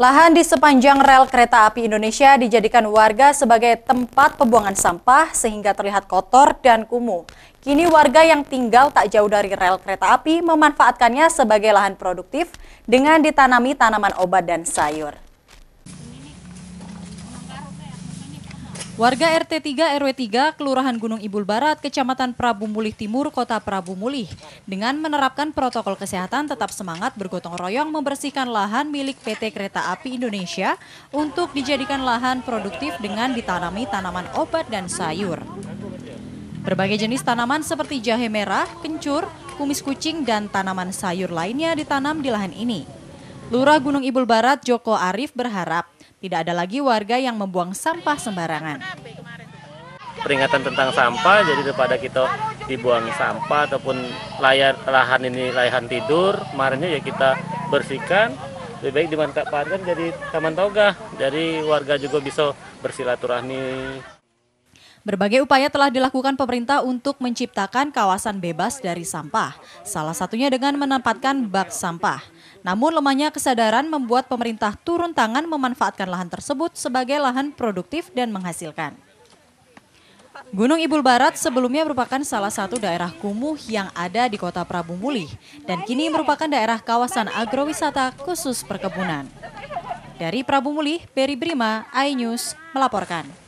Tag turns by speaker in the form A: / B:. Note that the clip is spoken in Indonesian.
A: Lahan di sepanjang rel kereta api Indonesia dijadikan warga sebagai tempat pembuangan sampah sehingga terlihat kotor dan kumuh. Kini warga yang tinggal tak jauh dari rel kereta api memanfaatkannya sebagai lahan produktif dengan ditanami tanaman obat dan sayur. Warga RT 3 RW 3 Kelurahan Gunung Ibul Barat, Kecamatan Prabu Mulih Timur, Kota Prabu Mulih dengan menerapkan protokol kesehatan tetap semangat bergotong royong membersihkan lahan milik PT Kereta Api Indonesia untuk dijadikan lahan produktif dengan ditanami tanaman obat dan sayur. Berbagai jenis tanaman seperti jahe merah, kencur, kumis kucing dan tanaman sayur lainnya ditanam di lahan ini. Lurah Gunung Ibul Barat Joko Arif berharap tidak ada lagi warga yang membuang sampah sembarangan.
B: Peringatan tentang sampah, jadi daripada kita dibuang sampah ataupun layar lahan ini lahan tidur, kemarinnya ya kita bersihkan, lebih baik dimanfaatkan jadi taman toga. Jadi warga juga bisa bersilaturahmi.
A: Berbagai upaya telah dilakukan pemerintah untuk menciptakan kawasan bebas dari sampah. Salah satunya dengan menempatkan bak sampah. Namun lemahnya kesadaran membuat pemerintah turun tangan memanfaatkan lahan tersebut sebagai lahan produktif dan menghasilkan. Gunung Ibul Barat sebelumnya merupakan salah satu daerah kumuh yang ada di kota Prabu Mulih dan kini merupakan daerah kawasan agrowisata khusus perkebunan. Dari Prabu Mulih, Beri Brima, iNews melaporkan.